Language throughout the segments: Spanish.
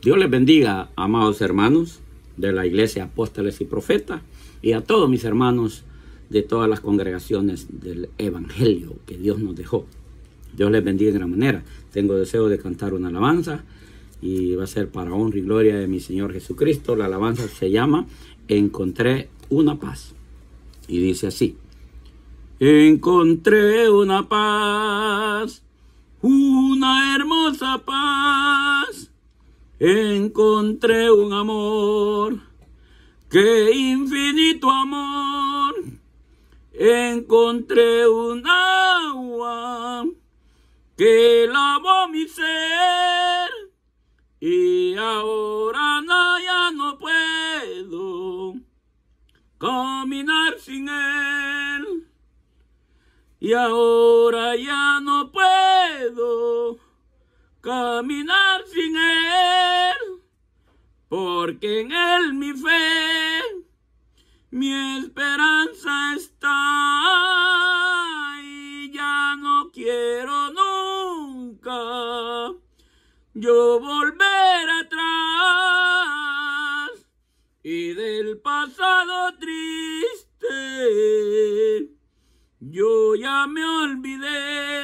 Dios les bendiga, amados hermanos de la Iglesia Apóstoles y Profetas, y a todos mis hermanos de todas las congregaciones del Evangelio que Dios nos dejó. Dios les bendiga de gran manera. Tengo deseo de cantar una alabanza y va a ser para honra y gloria de mi Señor Jesucristo. La alabanza se llama Encontré una paz. Y dice así. Encontré una paz, una hermosa paz encontré un amor, qué infinito amor, encontré un agua que lavó mi ser y ahora ya no puedo caminar sin él y ahora ya no puedo caminar sin Él, porque en Él mi fe, mi esperanza está y ya no quiero nunca yo volver atrás y del pasado triste yo ya me olvidé.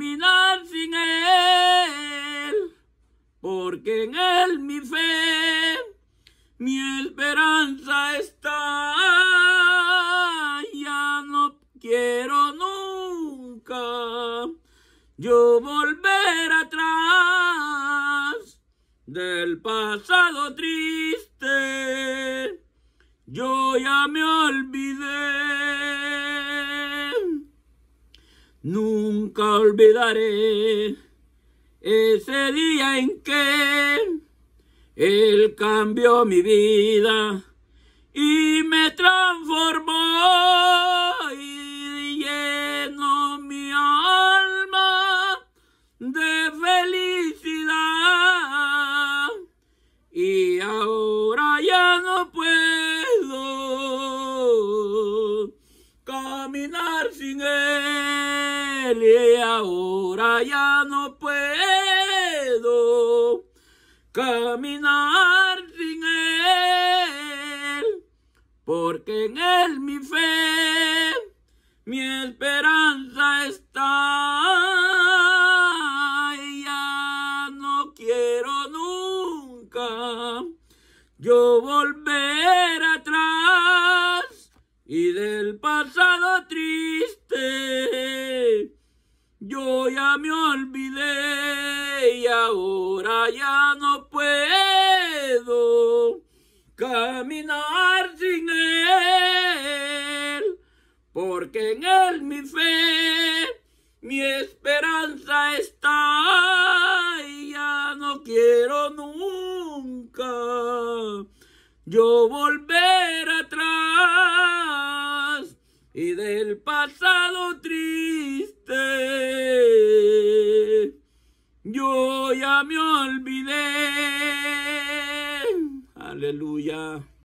sin él, porque en él mi fe, mi esperanza está. Ya no quiero nunca yo volver atrás del pasado triste. Yo ya me olvidé. Nunca olvidaré ese día en que Él cambió mi vida y me transformó. Y ahora ya no puedo caminar sin él, porque en él mi fe, mi esperanza está. Y ya no quiero nunca yo volver atrás y del pasado triste yo ya me olvidé y ahora ya no puedo caminar sin él, porque en él mi fe, mi esperanza está y ya no quiero nunca yo volver atrás y del pasado triste me olvidé. Aleluya.